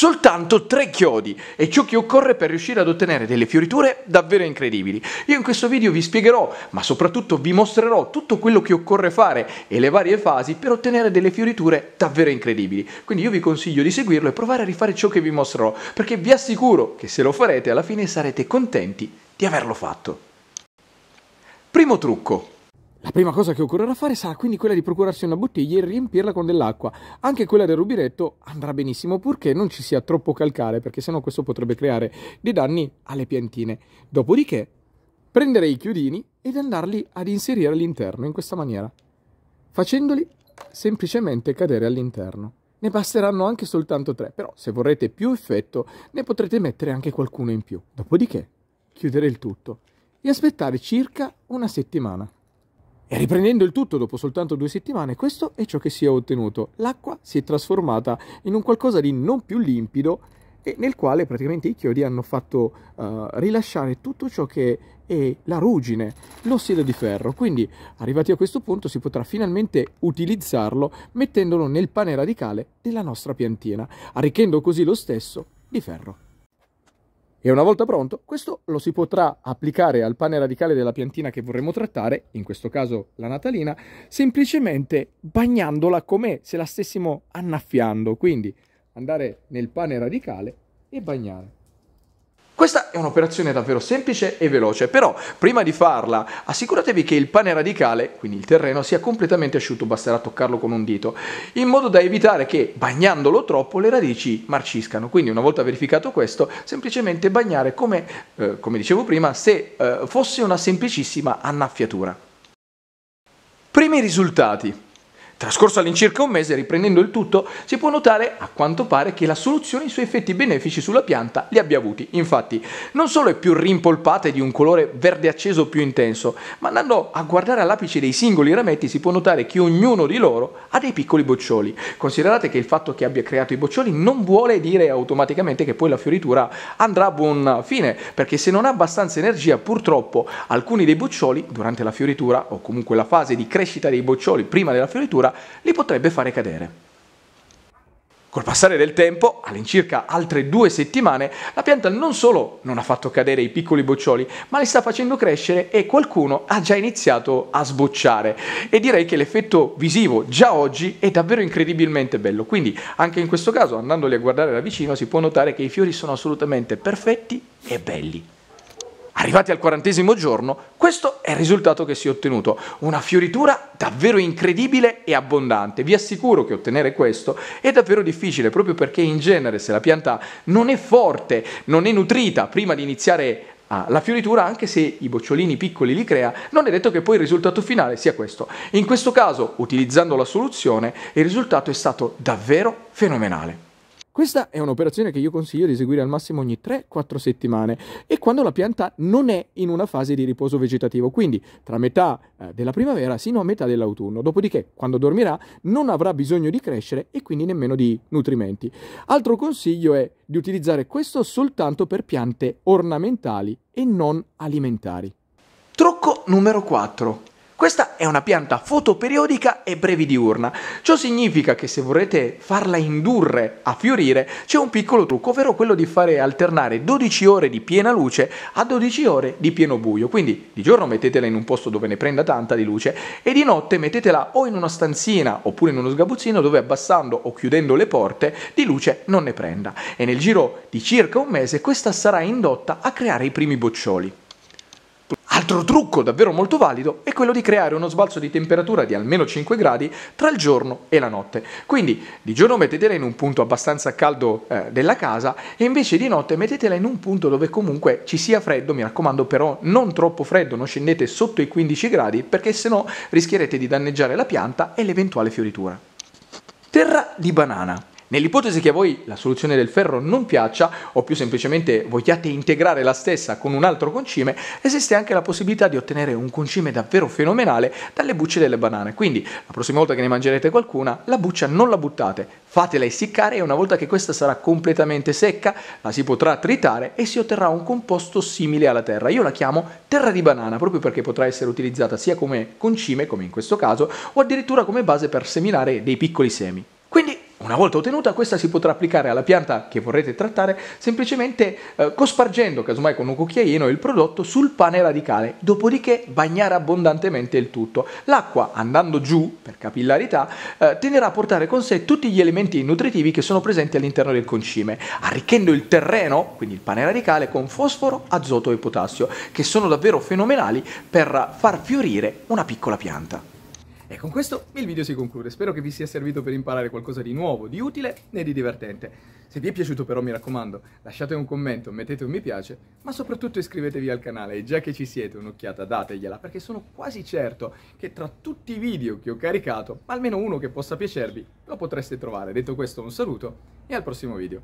soltanto tre chiodi, e ciò che occorre per riuscire ad ottenere delle fioriture davvero incredibili. Io in questo video vi spiegherò, ma soprattutto vi mostrerò tutto quello che occorre fare e le varie fasi per ottenere delle fioriture davvero incredibili. Quindi io vi consiglio di seguirlo e provare a rifare ciò che vi mostrerò, perché vi assicuro che se lo farete alla fine sarete contenti di averlo fatto. Primo trucco, la prima cosa che occorrerà fare sarà quindi quella di procurarsi una bottiglia e riempirla con dell'acqua. Anche quella del rubiretto andrà benissimo purché non ci sia troppo calcare, perché sennò questo potrebbe creare dei danni alle piantine. Dopodiché prendere i chiodini ed andarli ad inserire all'interno in questa maniera, facendoli semplicemente cadere all'interno. Ne basteranno anche soltanto tre, però se vorrete più effetto ne potrete mettere anche qualcuno in più. Dopodiché chiudere il tutto e aspettare circa una settimana. E riprendendo il tutto dopo soltanto due settimane, questo è ciò che si è ottenuto. L'acqua si è trasformata in un qualcosa di non più limpido e nel quale praticamente i chiodi hanno fatto uh, rilasciare tutto ciò che è la ruggine, l'ossido di ferro. Quindi, arrivati a questo punto, si potrà finalmente utilizzarlo mettendolo nel pane radicale della nostra piantina, arricchendo così lo stesso di ferro. E una volta pronto, questo lo si potrà applicare al pane radicale della piantina che vorremmo trattare, in questo caso la natalina, semplicemente bagnandola come se la stessimo annaffiando. Quindi andare nel pane radicale e bagnare. Questa è un'operazione davvero semplice e veloce, però prima di farla assicuratevi che il pane radicale, quindi il terreno, sia completamente asciutto, basterà toccarlo con un dito, in modo da evitare che bagnandolo troppo le radici marciscano. Quindi una volta verificato questo, semplicemente bagnare come, eh, come dicevo prima, se eh, fosse una semplicissima annaffiatura. Primi risultati. Trascorso all'incirca un mese, riprendendo il tutto, si può notare a quanto pare che la soluzione i suoi effetti benefici sulla pianta li abbia avuti. Infatti, non solo è più rimpolpata e di un colore verde acceso più intenso, ma andando a guardare all'apice dei singoli rametti si può notare che ognuno di loro ha dei piccoli boccioli. Considerate che il fatto che abbia creato i boccioli non vuole dire automaticamente che poi la fioritura andrà a buon fine, perché se non ha abbastanza energia, purtroppo alcuni dei boccioli durante la fioritura o comunque la fase di crescita dei boccioli prima della fioritura li potrebbe fare cadere. Col passare del tempo, all'incirca altre due settimane, la pianta non solo non ha fatto cadere i piccoli boccioli, ma li sta facendo crescere e qualcuno ha già iniziato a sbocciare. E direi che l'effetto visivo già oggi è davvero incredibilmente bello. Quindi anche in questo caso, andandoli a guardare da vicino, si può notare che i fiori sono assolutamente perfetti e belli. Arrivati al quarantesimo giorno, questo è il risultato che si è ottenuto, una fioritura davvero incredibile e abbondante. Vi assicuro che ottenere questo è davvero difficile, proprio perché in genere se la pianta non è forte, non è nutrita prima di iniziare ah, la fioritura, anche se i bocciolini piccoli li crea, non è detto che poi il risultato finale sia questo. In questo caso, utilizzando la soluzione, il risultato è stato davvero fenomenale. Questa è un'operazione che io consiglio di eseguire al massimo ogni 3-4 settimane e quando la pianta non è in una fase di riposo vegetativo, quindi tra metà eh, della primavera sino a metà dell'autunno. Dopodiché, quando dormirà, non avrà bisogno di crescere e quindi nemmeno di nutrimenti. Altro consiglio è di utilizzare questo soltanto per piante ornamentali e non alimentari. Trucco numero 4. Questa è una pianta fotoperiodica e brevidiurna. Ciò significa che se vorrete farla indurre a fiorire c'è un piccolo trucco, ovvero quello di fare alternare 12 ore di piena luce a 12 ore di pieno buio. Quindi di giorno mettetela in un posto dove ne prenda tanta di luce e di notte mettetela o in una stanzina oppure in uno sgabuzzino dove abbassando o chiudendo le porte di luce non ne prenda. E nel giro di circa un mese questa sarà indotta a creare i primi boccioli. Altro trucco davvero molto valido è quello di creare uno sbalzo di temperatura di almeno 5 gradi tra il giorno e la notte. Quindi di giorno mettetela in un punto abbastanza caldo eh, della casa e invece di notte mettetela in un punto dove comunque ci sia freddo, mi raccomando però non troppo freddo, non scendete sotto i 15 gradi perché sennò rischierete di danneggiare la pianta e l'eventuale fioritura. Terra di banana. Nell'ipotesi che a voi la soluzione del ferro non piaccia o più semplicemente vogliate integrare la stessa con un altro concime, esiste anche la possibilità di ottenere un concime davvero fenomenale dalle bucce delle banane. Quindi la prossima volta che ne mangerete qualcuna, la buccia non la buttate, fatela essiccare e una volta che questa sarà completamente secca, la si potrà tritare e si otterrà un composto simile alla terra. Io la chiamo terra di banana proprio perché potrà essere utilizzata sia come concime, come in questo caso, o addirittura come base per seminare dei piccoli semi. Una volta ottenuta questa si potrà applicare alla pianta che vorrete trattare semplicemente eh, cospargendo, casomai con un cucchiaino, il prodotto sul pane radicale, dopodiché bagnare abbondantemente il tutto. L'acqua andando giù, per capillarità, eh, tenderà a portare con sé tutti gli elementi nutritivi che sono presenti all'interno del concime, arricchendo il terreno, quindi il pane radicale, con fosforo, azoto e potassio, che sono davvero fenomenali per far fiorire una piccola pianta. E con questo il video si conclude, spero che vi sia servito per imparare qualcosa di nuovo, di utile e di divertente. Se vi è piaciuto però mi raccomando lasciate un commento, mettete un mi piace, ma soprattutto iscrivetevi al canale e già che ci siete un'occhiata dategliela perché sono quasi certo che tra tutti i video che ho caricato almeno uno che possa piacervi lo potreste trovare. Detto questo un saluto e al prossimo video.